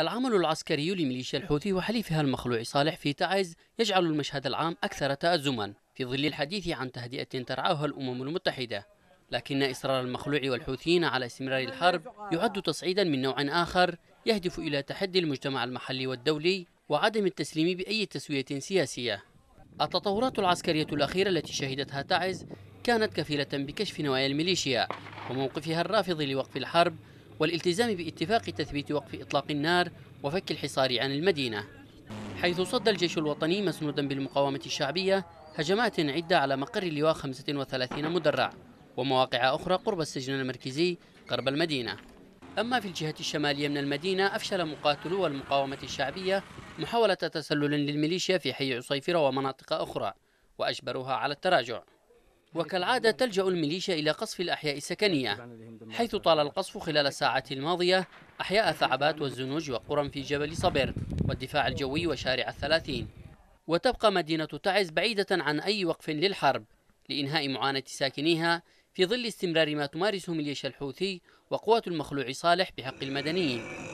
العمل العسكري لميليشيا الحوثي وحليفها المخلوع صالح في تعز يجعل المشهد العام أكثر تأزما في ظل الحديث عن تهدئة ترعاها الأمم المتحدة لكن إصرار المخلوع والحوثيين على استمرار الحرب يعد تصعيدا من نوع آخر يهدف إلى تحدي المجتمع المحلي والدولي وعدم التسليم بأي تسوية سياسية التطورات العسكرية الأخيرة التي شهدتها تعز كانت كفيلة بكشف نوايا الميليشيا وموقفها الرافض لوقف الحرب والالتزام باتفاق تثبيت وقف إطلاق النار وفك الحصار عن المدينة حيث صد الجيش الوطني مسنودا بالمقاومة الشعبية هجمات عدة على مقر اللواء 35 مدرع ومواقع أخرى قرب السجن المركزي قرب المدينة أما في الجهة الشمالية من المدينة أفشل مقاتلو المقاومة الشعبية محاولة تسلل للميليشيا في حي عصيفرة ومناطق أخرى وأجبروها على التراجع وكالعادة تلجأ الميليشيا إلى قصف الأحياء السكنية حيث طال القصف خلال الساعات الماضية أحياء ثعبات والزنوج وقرى في جبل صبر والدفاع الجوي وشارع الثلاثين وتبقى مدينة تعز بعيدة عن أي وقف للحرب لإنهاء معاناة ساكنيها في ظل استمرار ما تمارسه ميليشيا الحوثي وقوات المخلوع صالح بحق المدنيين